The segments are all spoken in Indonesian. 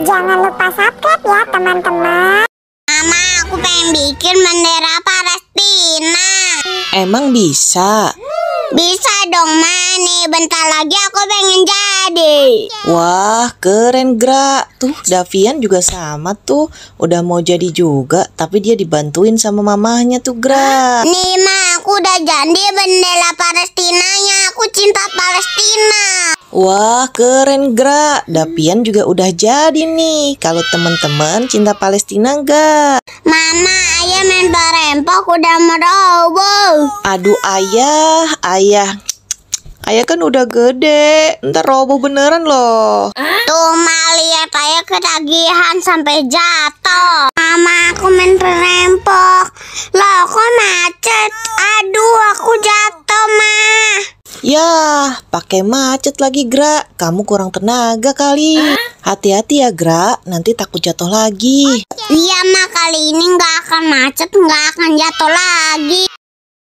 Jangan lupa subscribe ya teman-teman. Mama, aku pengen bikin bendera Palestina. Emang bisa? Bisa dong, Ma. Nih, bentar lagi aku pengen jadi. Wah, keren, Gra. Tuh, Davian juga sama tuh. Udah mau jadi juga, tapi dia dibantuin sama mamahnya tuh, Gra. Nih, Ma, aku udah jadi bendera Palestinanya. Aku cinta Palestina. Wah keren Gra, Dapian juga udah jadi nih Kalau teman-teman cinta Palestina enggak? Mama, ayah main berempok udah meroboh Aduh ayah, ayah Ayah kan udah gede, ntar roboh beneran loh Tuh ma, ayah ketagihan sampai jatuh Mama, aku main berempok lo. Yah, pakai macet lagi, Gra. Kamu kurang tenaga kali. Hati-hati ya, Gra. Nanti takut jatuh lagi. Okay. Oh, iya, Ma. Kali ini nggak akan macet, nggak akan jatuh lagi.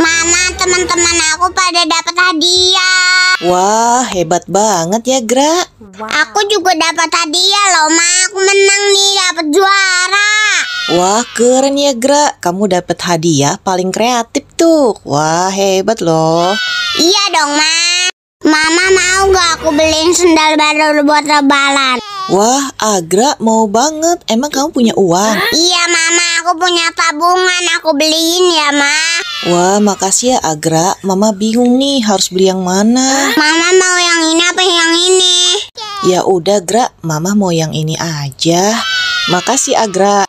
Mama, teman-teman aku pada dapat hadiah. Wah, hebat banget ya, Gra. Wow. Aku juga dapat hadiah loh, Ma. Aku menang nih, dapat juara. Wah, keren ya, Gra. Kamu dapat hadiah paling kreatif gitu. Wah, hebat loh. Iya dong, Ma. Mama mau gak aku beliin sendal baru buat lebaran? Wah, Agra mau banget. Emang kamu punya uang? Iya, Mama. Aku punya tabungan. Aku beliin ya, Ma. Wah, makasih ya, Agra. Mama bingung nih harus beli yang mana. Mama mau yang ini apa yang ini? Ya udah, Gra. Mama mau yang ini aja. Makasih, Agra.